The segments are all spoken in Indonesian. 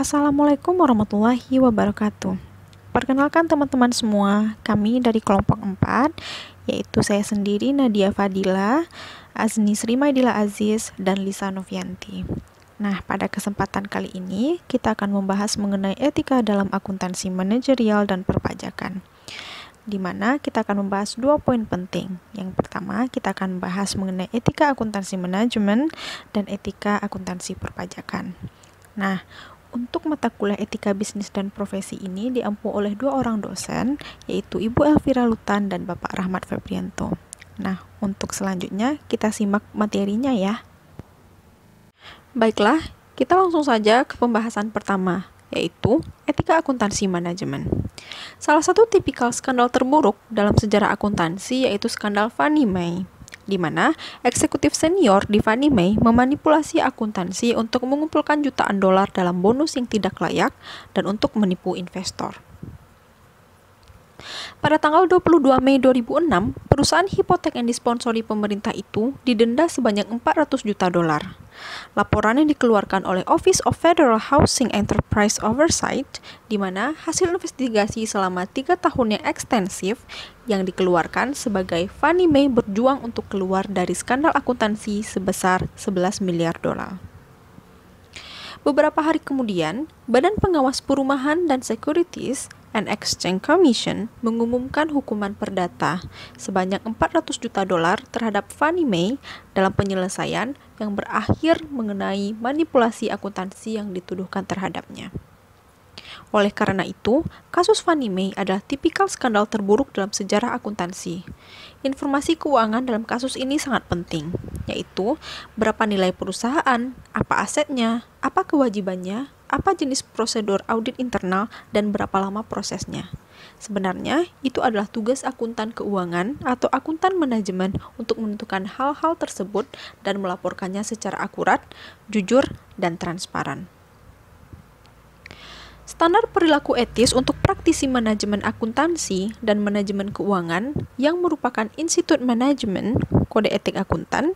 Assalamualaikum warahmatullahi wabarakatuh. Perkenalkan teman-teman semua, kami dari kelompok 4, yaitu saya sendiri Nadia Fadila, Azni Sri Maidila Aziz, dan Lisa Novianti. Nah, pada kesempatan kali ini kita akan membahas mengenai etika dalam akuntansi manajerial dan perpajakan. Di mana kita akan membahas dua poin penting. Yang pertama, kita akan membahas mengenai etika akuntansi manajemen dan etika akuntansi perpajakan. Nah, untuk mata kuliah etika bisnis dan profesi ini diampu oleh dua orang dosen, yaitu Ibu Elvira Lutan dan Bapak Rahmat Febrianto. Nah, untuk selanjutnya kita simak materinya ya. Baiklah, kita langsung saja ke pembahasan pertama, yaitu etika akuntansi manajemen. Salah satu tipikal skandal terburuk dalam sejarah akuntansi yaitu skandal Fannie Mae di mana eksekutif senior di Fannie Mae memanipulasi akuntansi untuk mengumpulkan jutaan dolar dalam bonus yang tidak layak dan untuk menipu investor. Pada tanggal 22 Mei 2006, perusahaan hipotek yang disponsori pemerintah itu didenda sebanyak 400 juta dolar. Laporan yang dikeluarkan oleh Office of Federal Housing Enterprise Oversight, di mana hasil investigasi selama tiga tahun yang ekstensif yang dikeluarkan sebagai Fannie Mae berjuang untuk keluar dari skandal akuntansi sebesar 11 miliar dolar. Beberapa hari kemudian, Badan Pengawas Perumahan dan Securities and Exchange Commission mengumumkan hukuman perdata sebanyak 400 juta dolar terhadap Fannie Mae dalam penyelesaian yang berakhir mengenai manipulasi akuntansi yang dituduhkan terhadapnya. Oleh karena itu, kasus Fannie Mae adalah tipikal skandal terburuk dalam sejarah akuntansi. Informasi keuangan dalam kasus ini sangat penting, yaitu berapa nilai perusahaan, apa asetnya, apa kewajibannya, apa jenis prosedur audit internal dan berapa lama prosesnya. Sebenarnya, itu adalah tugas akuntan keuangan atau akuntan manajemen untuk menentukan hal-hal tersebut dan melaporkannya secara akurat, jujur, dan transparan. Standar perilaku etis untuk praktisi manajemen akuntansi dan manajemen keuangan yang merupakan Institut Manajemen Kode Etik Akuntan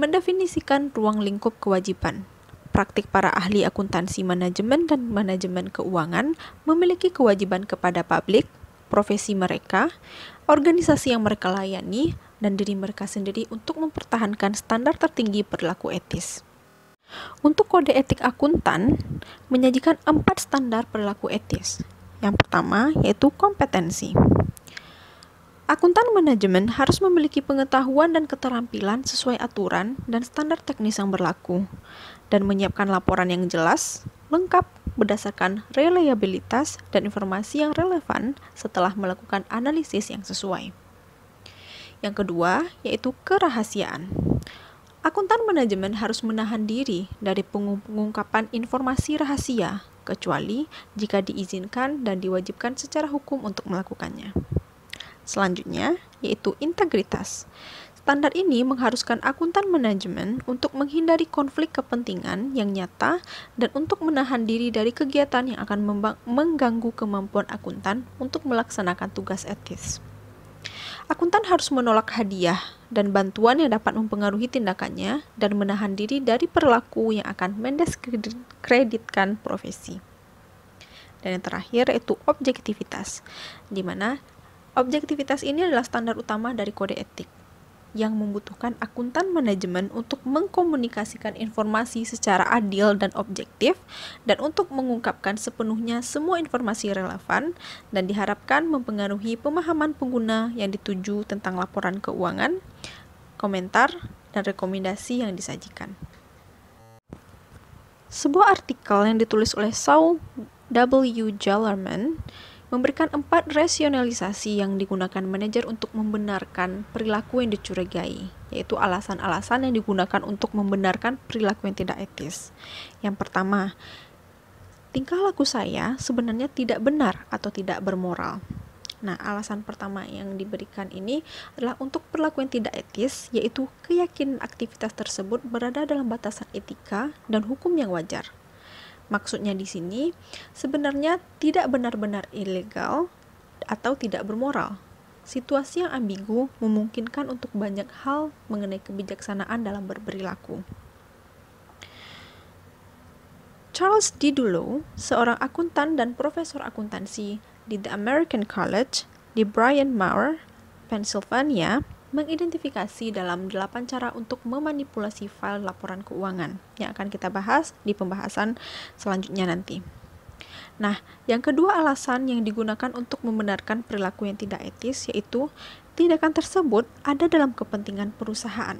mendefinisikan ruang lingkup kewajiban, praktik para ahli akuntansi manajemen dan manajemen keuangan memiliki kewajiban kepada publik, profesi mereka, organisasi yang mereka layani, dan diri mereka sendiri untuk mempertahankan standar tertinggi perilaku etis. Untuk kode etik akuntan, menyajikan empat standar perilaku etis. Yang pertama yaitu kompetensi. Akuntan manajemen harus memiliki pengetahuan dan keterampilan sesuai aturan dan standar teknis yang berlaku dan menyiapkan laporan yang jelas, lengkap berdasarkan reliabilitas dan informasi yang relevan setelah melakukan analisis yang sesuai. Yang kedua, yaitu kerahasiaan. Akuntan manajemen harus menahan diri dari pengungkapan informasi rahasia, kecuali jika diizinkan dan diwajibkan secara hukum untuk melakukannya. Selanjutnya, yaitu integritas. Standar ini mengharuskan akuntan manajemen untuk menghindari konflik kepentingan yang nyata dan untuk menahan diri dari kegiatan yang akan mengganggu kemampuan akuntan untuk melaksanakan tugas etis. Akuntan harus menolak hadiah dan bantuan yang dapat mempengaruhi tindakannya dan menahan diri dari perilaku yang akan mendiskreditkan profesi. Dan yang terakhir yaitu objektivitas, di mana objektivitas ini adalah standar utama dari kode etik yang membutuhkan akuntan manajemen untuk mengkomunikasikan informasi secara adil dan objektif dan untuk mengungkapkan sepenuhnya semua informasi relevan dan diharapkan mempengaruhi pemahaman pengguna yang dituju tentang laporan keuangan, komentar, dan rekomendasi yang disajikan. Sebuah artikel yang ditulis oleh Saul W. Jellerman memberikan empat rasionalisasi yang digunakan manajer untuk membenarkan perilaku yang dicurigai, yaitu alasan-alasan yang digunakan untuk membenarkan perilaku yang tidak etis. Yang pertama, tingkah laku saya sebenarnya tidak benar atau tidak bermoral. Nah, alasan pertama yang diberikan ini adalah untuk perilaku yang tidak etis, yaitu keyakinan aktivitas tersebut berada dalam batasan etika dan hukum yang wajar. Maksudnya di sini sebenarnya tidak benar-benar ilegal atau tidak bermoral. Situasi yang ambigu memungkinkan untuk banyak hal mengenai kebijaksanaan dalam berperilaku. Charles D. seorang akuntan dan profesor akuntansi di The American College di Bryan Mawr, Pennsylvania, mengidentifikasi dalam 8 cara untuk memanipulasi file laporan keuangan yang akan kita bahas di pembahasan selanjutnya nanti. Nah, yang kedua alasan yang digunakan untuk membenarkan perilaku yang tidak etis yaitu tindakan tersebut ada dalam kepentingan perusahaan.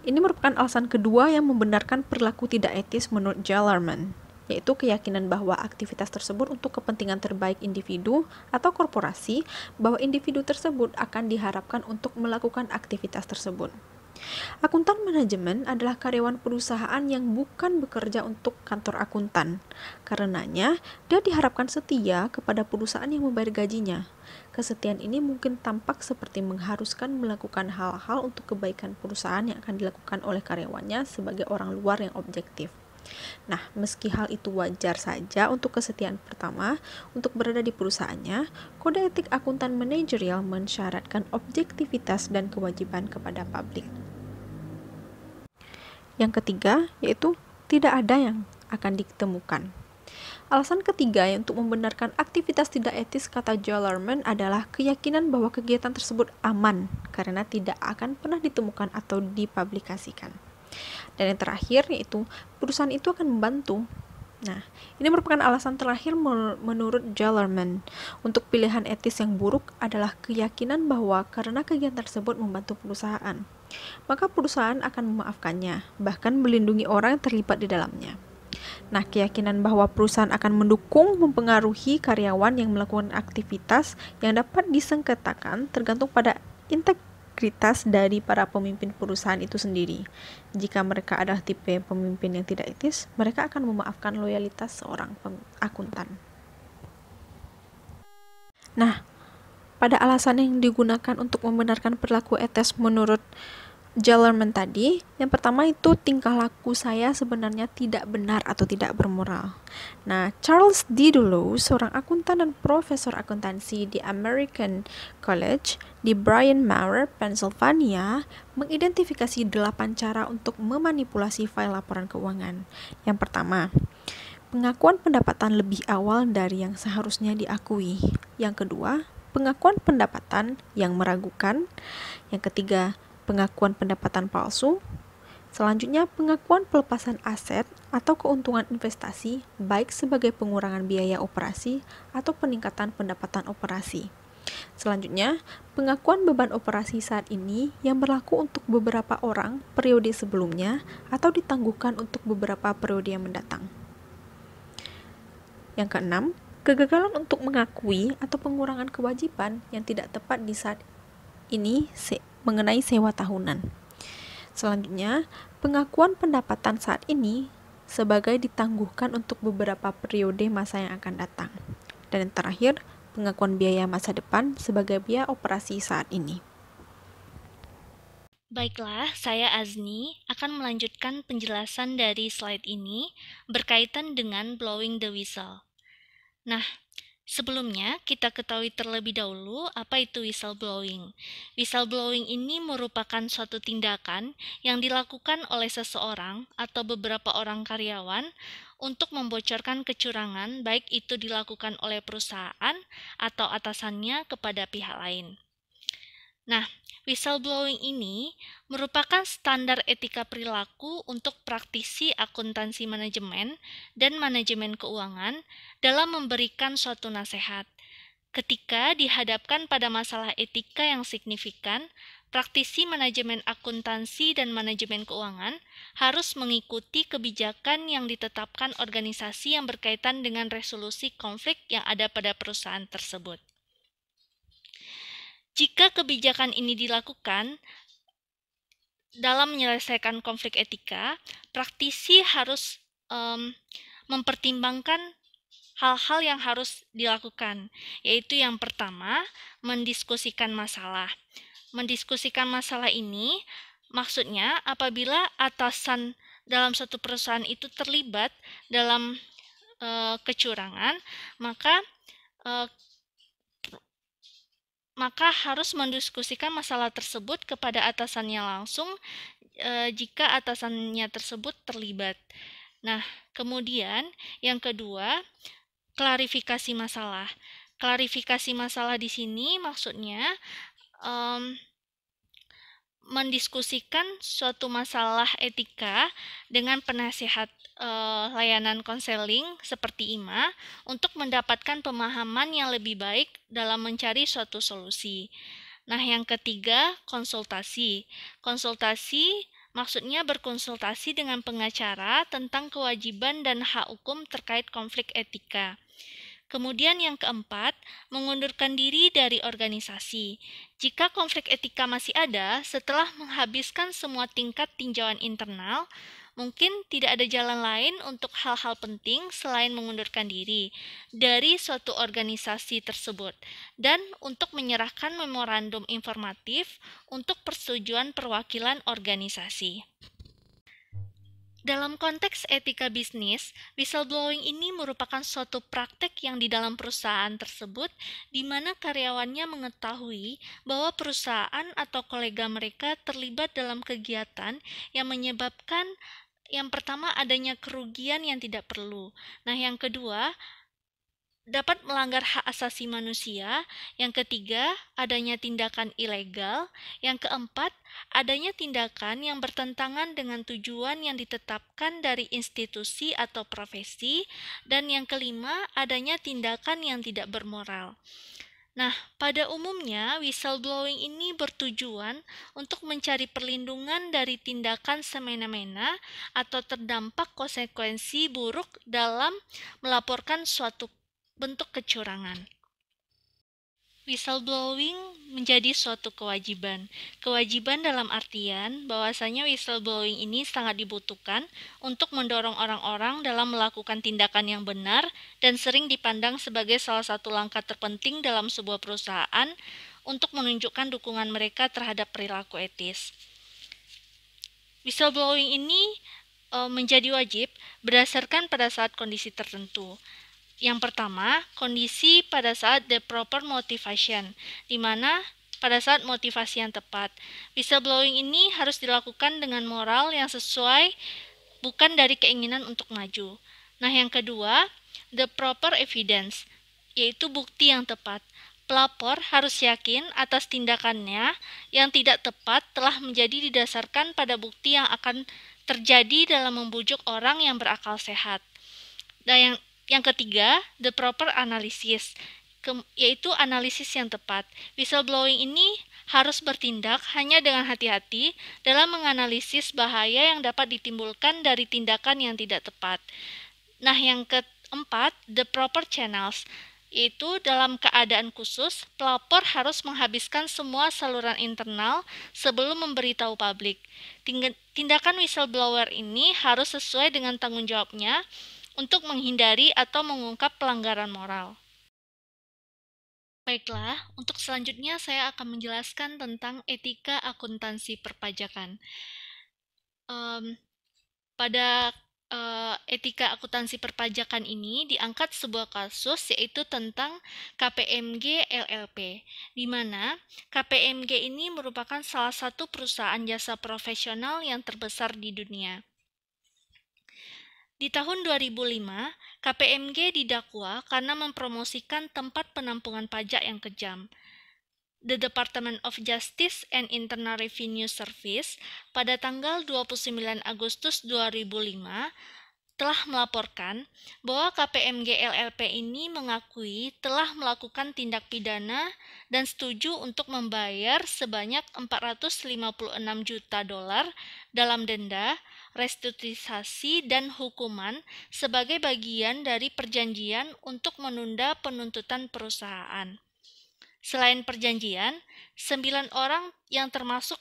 Ini merupakan alasan kedua yang membenarkan perilaku tidak etis menurut Jellerman yaitu keyakinan bahwa aktivitas tersebut untuk kepentingan terbaik individu atau korporasi, bahwa individu tersebut akan diharapkan untuk melakukan aktivitas tersebut. Akuntan manajemen adalah karyawan perusahaan yang bukan bekerja untuk kantor akuntan. Karenanya, dia diharapkan setia kepada perusahaan yang membayar gajinya. Kesetiaan ini mungkin tampak seperti mengharuskan melakukan hal-hal untuk kebaikan perusahaan yang akan dilakukan oleh karyawannya sebagai orang luar yang objektif. Nah, meski hal itu wajar saja untuk kesetiaan pertama untuk berada di perusahaannya, kode etik akuntan manajerial mensyaratkan objektivitas dan kewajiban kepada publik. Yang ketiga, yaitu tidak ada yang akan ditemukan. Alasan ketiga yang untuk membenarkan aktivitas tidak etis kata Joe adalah keyakinan bahwa kegiatan tersebut aman karena tidak akan pernah ditemukan atau dipublikasikan. Dan yang terakhir yaitu perusahaan itu akan membantu. Nah, ini merupakan alasan terakhir menurut Jellerman untuk pilihan etis yang buruk adalah keyakinan bahwa karena kegiatan tersebut membantu perusahaan, maka perusahaan akan memaafkannya, bahkan melindungi orang yang terlibat di dalamnya. Nah, keyakinan bahwa perusahaan akan mendukung mempengaruhi karyawan yang melakukan aktivitas yang dapat disengketakan tergantung pada integritas integritas dari para pemimpin perusahaan itu sendiri. Jika mereka adalah tipe pemimpin yang tidak etis, mereka akan memaafkan loyalitas seorang akuntan. Nah, pada alasan yang digunakan untuk membenarkan perilaku etis menurut Jellerman tadi, yang pertama itu tingkah laku saya sebenarnya tidak benar atau tidak bermoral. Nah, Charles D. dulu, seorang akuntan dan profesor akuntansi di American College di Bryan Mawr, Pennsylvania, mengidentifikasi delapan cara untuk memanipulasi file laporan keuangan. Yang pertama, pengakuan pendapatan lebih awal dari yang seharusnya diakui. Yang kedua, pengakuan pendapatan yang meragukan. Yang ketiga, pengakuan pendapatan palsu, Selanjutnya, pengakuan pelepasan aset atau keuntungan investasi, baik sebagai pengurangan biaya operasi atau peningkatan pendapatan operasi. Selanjutnya, pengakuan beban operasi saat ini yang berlaku untuk beberapa orang periode sebelumnya atau ditangguhkan untuk beberapa periode yang mendatang. Yang keenam, kegagalan untuk mengakui atau pengurangan kewajiban yang tidak tepat di saat ini mengenai sewa tahunan. Selanjutnya, pengakuan pendapatan saat ini sebagai ditangguhkan untuk beberapa periode masa yang akan datang. Dan yang terakhir, pengakuan biaya masa depan sebagai biaya operasi saat ini. Baiklah, saya Azni akan melanjutkan penjelasan dari slide ini berkaitan dengan blowing the whistle. Nah, Sebelumnya, kita ketahui terlebih dahulu apa itu whistleblowing. Whistleblowing ini merupakan suatu tindakan yang dilakukan oleh seseorang atau beberapa orang karyawan untuk membocorkan kecurangan, baik itu dilakukan oleh perusahaan atau atasannya kepada pihak lain. Nah, Whistleblowing ini merupakan standar etika perilaku untuk praktisi akuntansi manajemen dan manajemen keuangan dalam memberikan suatu nasihat. Ketika dihadapkan pada masalah etika yang signifikan, praktisi manajemen akuntansi dan manajemen keuangan harus mengikuti kebijakan yang ditetapkan organisasi yang berkaitan dengan resolusi konflik yang ada pada perusahaan tersebut. Jika kebijakan ini dilakukan dalam menyelesaikan konflik etika, praktisi harus um, mempertimbangkan hal-hal yang harus dilakukan, yaitu yang pertama, mendiskusikan masalah. Mendiskusikan masalah ini maksudnya apabila atasan dalam satu perusahaan itu terlibat dalam e, kecurangan, maka e, maka harus mendiskusikan masalah tersebut kepada atasannya langsung e, jika atasannya tersebut terlibat. Nah, kemudian yang kedua, klarifikasi masalah. Klarifikasi masalah di sini maksudnya um, mendiskusikan suatu masalah etika dengan penasehat uh, layanan konseling seperti IMA untuk mendapatkan pemahaman yang lebih baik dalam mencari suatu solusi. Nah, yang ketiga, konsultasi. Konsultasi maksudnya berkonsultasi dengan pengacara tentang kewajiban dan hak hukum terkait konflik etika. Kemudian yang keempat, mengundurkan diri dari organisasi. Jika konflik etika masih ada, setelah menghabiskan semua tingkat tinjauan internal, Mungkin tidak ada jalan lain untuk hal-hal penting selain mengundurkan diri dari suatu organisasi tersebut dan untuk menyerahkan memorandum informatif untuk persetujuan perwakilan organisasi. Dalam konteks etika bisnis, whistleblowing ini merupakan suatu praktek yang di dalam perusahaan tersebut di mana karyawannya mengetahui bahwa perusahaan atau kolega mereka terlibat dalam kegiatan yang menyebabkan yang pertama adanya kerugian yang tidak perlu. Nah, yang kedua dapat melanggar hak asasi manusia, yang ketiga adanya tindakan ilegal, yang keempat adanya tindakan yang bertentangan dengan tujuan yang ditetapkan dari institusi atau profesi, dan yang kelima adanya tindakan yang tidak bermoral. Nah, pada umumnya whistleblowing ini bertujuan untuk mencari perlindungan dari tindakan semena-mena atau terdampak konsekuensi buruk dalam melaporkan suatu bentuk kecurangan whistleblowing menjadi suatu kewajiban. Kewajiban dalam artian bahwasanya whistleblowing ini sangat dibutuhkan untuk mendorong orang-orang dalam melakukan tindakan yang benar dan sering dipandang sebagai salah satu langkah terpenting dalam sebuah perusahaan untuk menunjukkan dukungan mereka terhadap perilaku etis. Whistleblowing ini eh, menjadi wajib berdasarkan pada saat kondisi tertentu. Yang pertama, kondisi pada saat the proper motivation, di mana pada saat motivasi yang tepat. Whistleblowing ini harus dilakukan dengan moral yang sesuai, bukan dari keinginan untuk maju. Nah, yang kedua, the proper evidence, yaitu bukti yang tepat pelapor harus yakin atas tindakannya yang tidak tepat telah menjadi didasarkan pada bukti yang akan terjadi dalam membujuk orang yang berakal sehat. Dan nah, yang yang ketiga, the proper analysis, yaitu analisis yang tepat. Whistleblowing ini harus bertindak hanya dengan hati-hati dalam menganalisis bahaya yang dapat ditimbulkan dari tindakan yang tidak tepat. Nah, yang keempat, the proper channels, yaitu dalam keadaan khusus, pelapor harus menghabiskan semua saluran internal sebelum memberitahu publik. Tindakan whistleblower ini harus sesuai dengan tanggung jawabnya untuk menghindari atau mengungkap pelanggaran moral. Baiklah, untuk selanjutnya saya akan menjelaskan tentang etika akuntansi perpajakan. Um, pada uh, etika akuntansi perpajakan ini diangkat sebuah kasus yaitu tentang KPMG LLP, di mana KPMG ini merupakan salah satu perusahaan jasa profesional yang terbesar di dunia. Di tahun 2005, KPMG didakwa karena mempromosikan tempat penampungan pajak yang kejam. The Department of Justice and Internal Revenue Service pada tanggal 29 Agustus 2005 telah melaporkan bahwa KPMG LLP ini mengakui telah melakukan tindak pidana dan setuju untuk membayar sebanyak 456 juta dolar dalam denda, restitusi, dan hukuman sebagai bagian dari perjanjian untuk menunda penuntutan perusahaan. Selain perjanjian, sembilan orang yang termasuk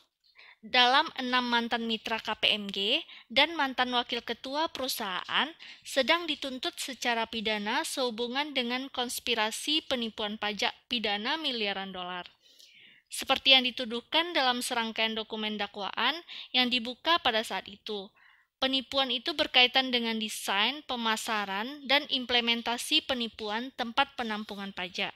dalam enam mantan mitra KPMG dan mantan wakil ketua perusahaan sedang dituntut secara pidana sehubungan dengan konspirasi penipuan pajak pidana miliaran dolar. Seperti yang dituduhkan dalam serangkaian dokumen dakwaan yang dibuka pada saat itu, penipuan itu berkaitan dengan desain, pemasaran, dan implementasi penipuan tempat penampungan pajak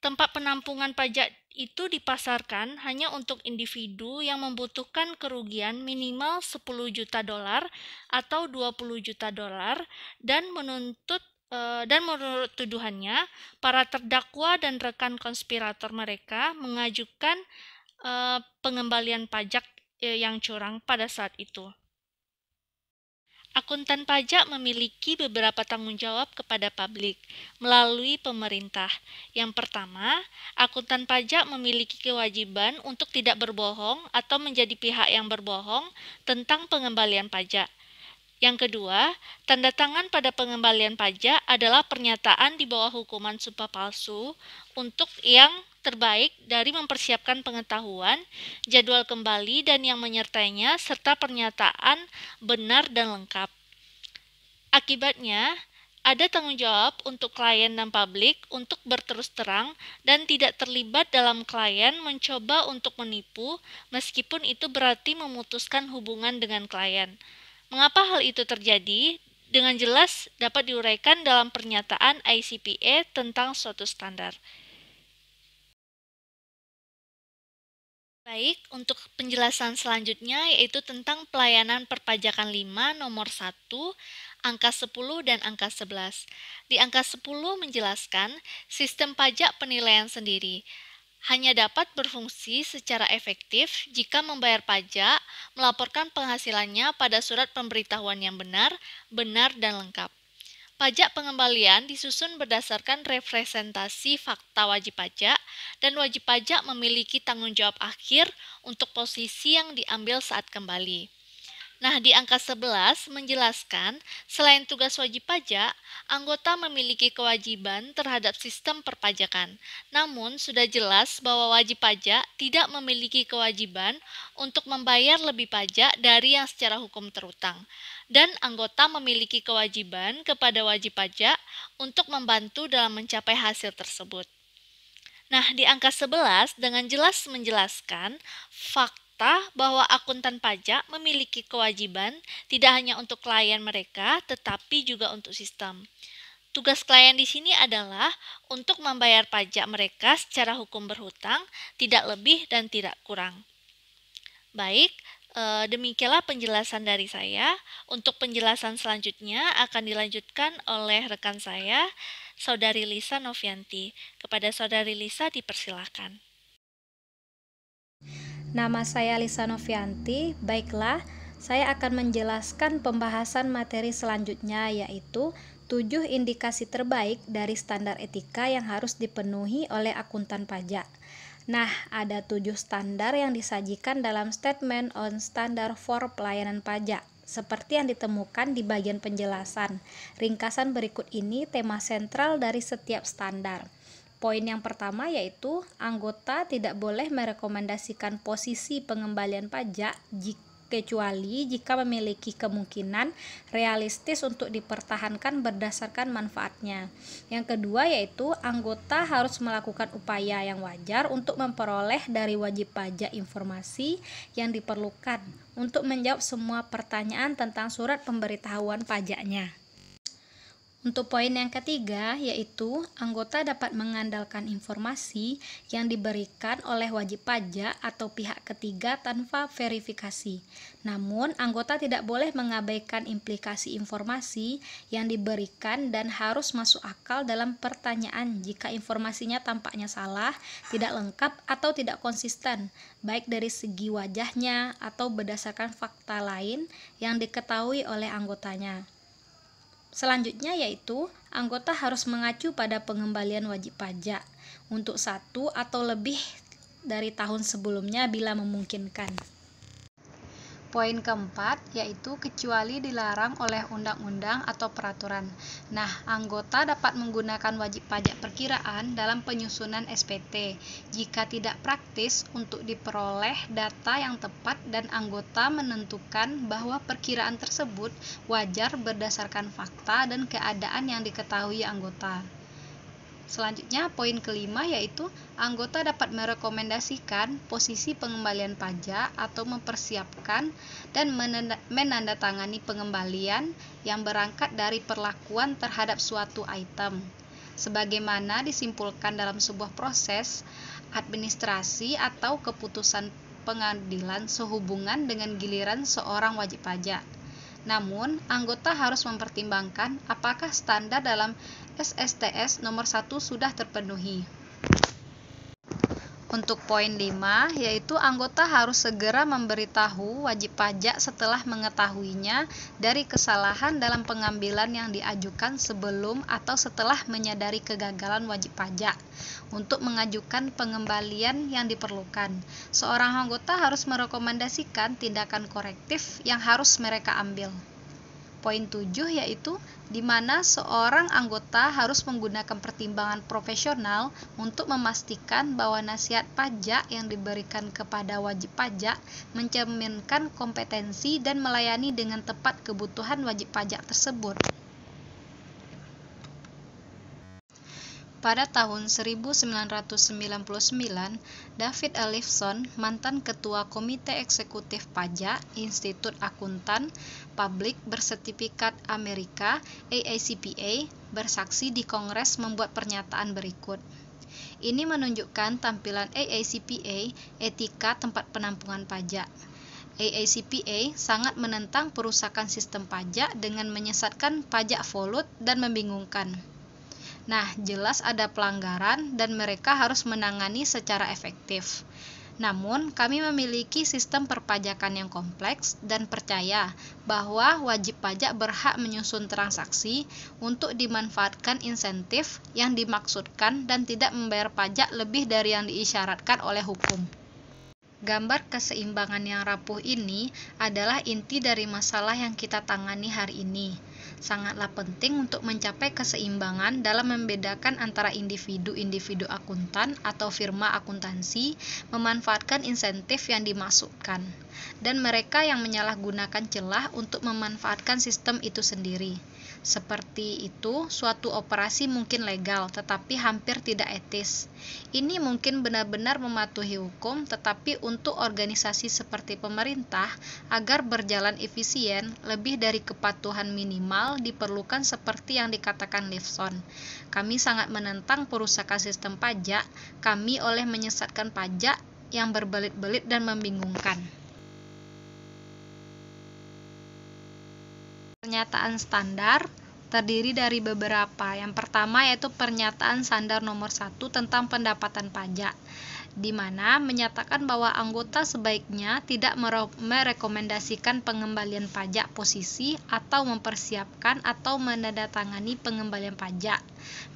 tempat penampungan pajak itu dipasarkan hanya untuk individu yang membutuhkan kerugian minimal 10 juta dolar atau 20 juta dolar dan menuntut eh, dan menurut tuduhannya, para terdakwa dan rekan konspirator mereka mengajukan eh, pengembalian pajak eh, yang curang pada saat itu. Akuntan pajak memiliki beberapa tanggung jawab kepada publik melalui pemerintah. Yang pertama, akuntan pajak memiliki kewajiban untuk tidak berbohong atau menjadi pihak yang berbohong tentang pengembalian pajak. Yang kedua, tanda tangan pada pengembalian pajak adalah pernyataan di bawah hukuman sumpah palsu untuk yang terbaik dari mempersiapkan pengetahuan, jadwal kembali dan yang menyertainya, serta pernyataan benar dan lengkap. Akibatnya, ada tanggung jawab untuk klien dan publik untuk berterus terang dan tidak terlibat dalam klien mencoba untuk menipu, meskipun itu berarti memutuskan hubungan dengan klien. Mengapa hal itu terjadi? Dengan jelas dapat diuraikan dalam pernyataan ICPA e tentang suatu standar. Baik, untuk penjelasan selanjutnya yaitu tentang pelayanan perpajakan 5 nomor 1, angka 10 dan angka 11. Di angka 10 menjelaskan sistem pajak penilaian sendiri hanya dapat berfungsi secara efektif jika membayar pajak melaporkan penghasilannya pada surat pemberitahuan yang benar, benar dan lengkap. Pajak pengembalian disusun berdasarkan representasi fakta wajib pajak dan wajib pajak memiliki tanggung jawab akhir untuk posisi yang diambil saat kembali. Nah, di angka 11 menjelaskan, selain tugas wajib pajak, anggota memiliki kewajiban terhadap sistem perpajakan. Namun, sudah jelas bahwa wajib pajak tidak memiliki kewajiban untuk membayar lebih pajak dari yang secara hukum terutang. Dan anggota memiliki kewajiban kepada wajib pajak untuk membantu dalam mencapai hasil tersebut. Nah, di angka 11 dengan jelas menjelaskan fakta serta bahwa akuntan pajak memiliki kewajiban tidak hanya untuk klien mereka, tetapi juga untuk sistem. Tugas klien di sini adalah untuk membayar pajak mereka secara hukum berhutang, tidak lebih dan tidak kurang. Baik, eh, demikianlah penjelasan dari saya. Untuk penjelasan selanjutnya akan dilanjutkan oleh rekan saya, Saudari Lisa Novianti. Kepada Saudari Lisa dipersilahkan. Nama saya Lisa Novianti. Baiklah, saya akan menjelaskan pembahasan materi selanjutnya yaitu 7 indikasi terbaik dari standar etika yang harus dipenuhi oleh akuntan pajak. Nah, ada 7 standar yang disajikan dalam statement on standard for pelayanan pajak seperti yang ditemukan di bagian penjelasan. Ringkasan berikut ini tema sentral dari setiap standar. Poin yang pertama yaitu anggota tidak boleh merekomendasikan posisi pengembalian pajak jika kecuali jika memiliki kemungkinan realistis untuk dipertahankan berdasarkan manfaatnya. Yang kedua yaitu anggota harus melakukan upaya yang wajar untuk memperoleh dari wajib pajak informasi yang diperlukan untuk menjawab semua pertanyaan tentang surat pemberitahuan pajaknya. Untuk poin yang ketiga, yaitu anggota dapat mengandalkan informasi yang diberikan oleh wajib pajak atau pihak ketiga tanpa verifikasi. Namun, anggota tidak boleh mengabaikan implikasi informasi yang diberikan dan harus masuk akal dalam pertanyaan jika informasinya tampaknya salah, tidak lengkap, atau tidak konsisten, baik dari segi wajahnya atau berdasarkan fakta lain yang diketahui oleh anggotanya. Selanjutnya yaitu anggota harus mengacu pada pengembalian wajib pajak untuk satu atau lebih dari tahun sebelumnya bila memungkinkan. Poin keempat yaitu kecuali dilarang oleh undang-undang atau peraturan. Nah, anggota dapat menggunakan wajib pajak perkiraan dalam penyusunan SPT jika tidak praktis untuk diperoleh data yang tepat dan anggota menentukan bahwa perkiraan tersebut wajar berdasarkan fakta dan keadaan yang diketahui anggota. Selanjutnya, poin kelima yaitu anggota dapat merekomendasikan posisi pengembalian pajak atau mempersiapkan dan menandatangani pengembalian yang berangkat dari perlakuan terhadap suatu item. Sebagaimana disimpulkan dalam sebuah proses administrasi atau keputusan pengadilan sehubungan dengan giliran seorang wajib pajak. Namun, anggota harus mempertimbangkan apakah standar dalam SSTS Nomor 1 sudah terpenuhi. Untuk poin 5, yaitu anggota harus segera memberitahu wajib pajak setelah mengetahuinya dari kesalahan dalam pengambilan yang diajukan sebelum atau setelah menyadari kegagalan wajib pajak untuk mengajukan pengembalian yang diperlukan. Seorang anggota harus merekomendasikan tindakan korektif yang harus mereka ambil. Poin tujuh yaitu di mana seorang anggota harus menggunakan pertimbangan profesional untuk memastikan bahwa nasihat pajak yang diberikan kepada wajib pajak mencerminkan kompetensi dan melayani dengan tepat kebutuhan wajib pajak tersebut. Pada tahun 1999, David Ellison, mantan ketua Komite Eksekutif Pajak Institut Akuntan Publik Bersertifikat Amerika (AICPA) bersaksi di Kongres membuat pernyataan berikut. Ini menunjukkan tampilan AACPA, etika tempat penampungan pajak. AACPA sangat menentang perusakan sistem pajak dengan menyesatkan pajak volut dan membingungkan. Nah, jelas ada pelanggaran dan mereka harus menangani secara efektif. Namun, kami memiliki sistem perpajakan yang kompleks dan percaya bahwa wajib pajak berhak menyusun transaksi untuk dimanfaatkan insentif yang dimaksudkan dan tidak membayar pajak lebih dari yang diisyaratkan oleh hukum. Gambar keseimbangan yang rapuh ini adalah inti dari masalah yang kita tangani hari ini sangatlah penting untuk mencapai keseimbangan dalam membedakan antara individu-individu akuntan atau firma akuntansi memanfaatkan insentif yang dimaksudkan dan mereka yang menyalahgunakan celah untuk memanfaatkan sistem itu sendiri. Seperti itu, suatu operasi mungkin legal tetapi hampir tidak etis. Ini mungkin benar-benar mematuhi hukum, tetapi untuk organisasi seperti pemerintah, agar berjalan efisien, lebih dari kepatuhan minimal diperlukan seperti yang dikatakan Lifson. Kami sangat menentang perusakan sistem pajak, kami oleh menyesatkan pajak yang berbelit-belit dan membingungkan. Pernyataan standar terdiri dari beberapa. Yang pertama yaitu pernyataan standar nomor satu tentang pendapatan pajak, di mana menyatakan bahwa anggota sebaiknya tidak merekomendasikan pengembalian pajak posisi atau mempersiapkan atau menandatangani pengembalian pajak,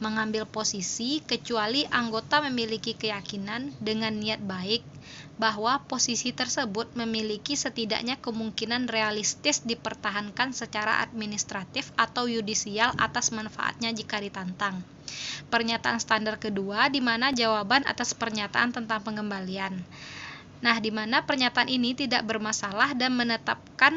mengambil posisi kecuali anggota memiliki keyakinan dengan niat baik bahwa posisi tersebut memiliki setidaknya kemungkinan realistis dipertahankan secara administratif atau yudisial atas manfaatnya jika ditantang. Pernyataan standar kedua di mana jawaban atas pernyataan tentang pengembalian. Nah, di mana pernyataan ini tidak bermasalah dan menetapkan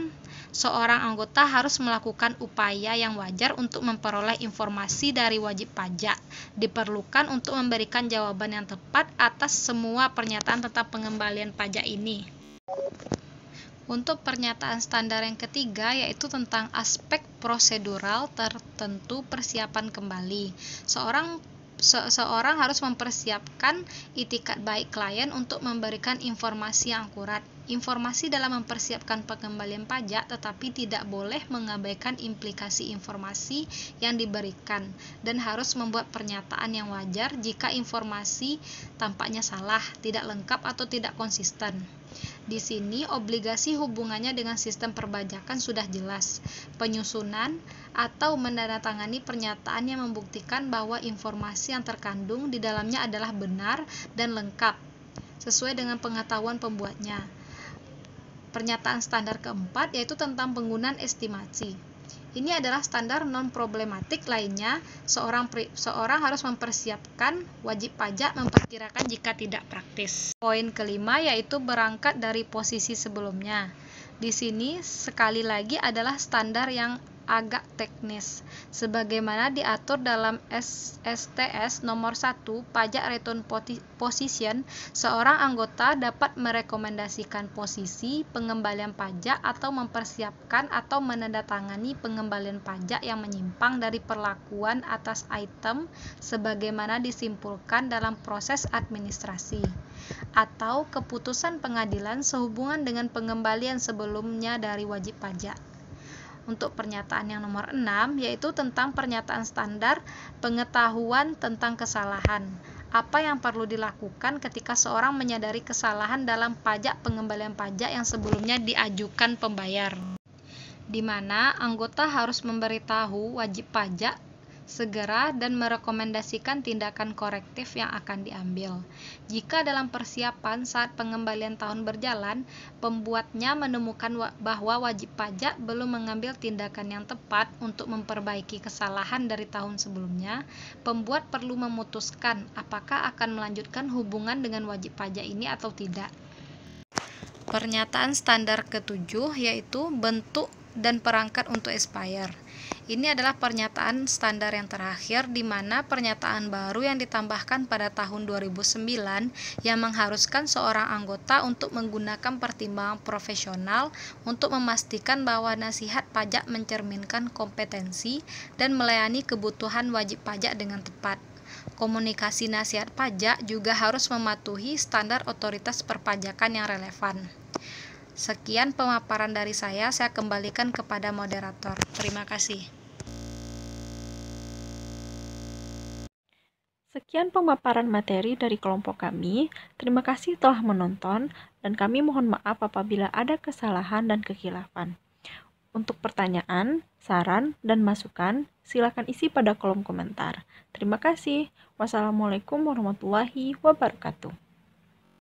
seorang anggota harus melakukan upaya yang wajar untuk memperoleh informasi dari wajib pajak. Diperlukan untuk memberikan jawaban yang tepat atas semua pernyataan tentang pengembalian pajak ini. Untuk pernyataan standar yang ketiga, yaitu tentang aspek prosedural tertentu persiapan kembali. Seorang seseorang harus mempersiapkan itikat baik klien untuk memberikan informasi yang akurat. Informasi dalam mempersiapkan pengembalian pajak tetapi tidak boleh mengabaikan implikasi informasi yang diberikan dan harus membuat pernyataan yang wajar jika informasi tampaknya salah, tidak lengkap atau tidak konsisten. Di sini obligasi hubungannya dengan sistem perbajakan sudah jelas. Penyusunan atau menandatangani pernyataan yang membuktikan bahwa informasi yang terkandung di dalamnya adalah benar dan lengkap sesuai dengan pengetahuan pembuatnya. Pernyataan standar keempat yaitu tentang penggunaan estimasi. Ini adalah standar non-problematik lainnya. Seorang seorang harus mempersiapkan wajib pajak memperkirakan jika tidak praktis. Poin kelima yaitu berangkat dari posisi sebelumnya. Di sini sekali lagi adalah standar yang agak teknis sebagaimana diatur dalam SSTS nomor 1 pajak return position seorang anggota dapat merekomendasikan posisi pengembalian pajak atau mempersiapkan atau menandatangani pengembalian pajak yang menyimpang dari perlakuan atas item sebagaimana disimpulkan dalam proses administrasi atau keputusan pengadilan sehubungan dengan pengembalian sebelumnya dari wajib pajak untuk pernyataan yang nomor 6 yaitu tentang pernyataan standar pengetahuan tentang kesalahan. Apa yang perlu dilakukan ketika seorang menyadari kesalahan dalam pajak pengembalian pajak yang sebelumnya diajukan pembayar? Di mana anggota harus memberitahu wajib pajak segera dan merekomendasikan tindakan korektif yang akan diambil. Jika dalam persiapan saat pengembalian tahun berjalan, pembuatnya menemukan bahwa wajib pajak belum mengambil tindakan yang tepat untuk memperbaiki kesalahan dari tahun sebelumnya, pembuat perlu memutuskan apakah akan melanjutkan hubungan dengan wajib pajak ini atau tidak. Pernyataan standar ketujuh yaitu bentuk dan perangkat untuk expire. Ini adalah pernyataan standar yang terakhir di mana pernyataan baru yang ditambahkan pada tahun 2009 yang mengharuskan seorang anggota untuk menggunakan pertimbangan profesional untuk memastikan bahwa nasihat pajak mencerminkan kompetensi dan melayani kebutuhan wajib pajak dengan tepat. Komunikasi nasihat pajak juga harus mematuhi standar otoritas perpajakan yang relevan. Sekian pemaparan dari saya, saya kembalikan kepada moderator. Terima kasih. Sekian pemaparan materi dari kelompok kami. Terima kasih telah menonton, dan kami mohon maaf apabila ada kesalahan dan kekhilafan. Untuk pertanyaan, saran, dan masukan, silakan isi pada kolom komentar. Terima kasih. Wassalamualaikum warahmatullahi wabarakatuh.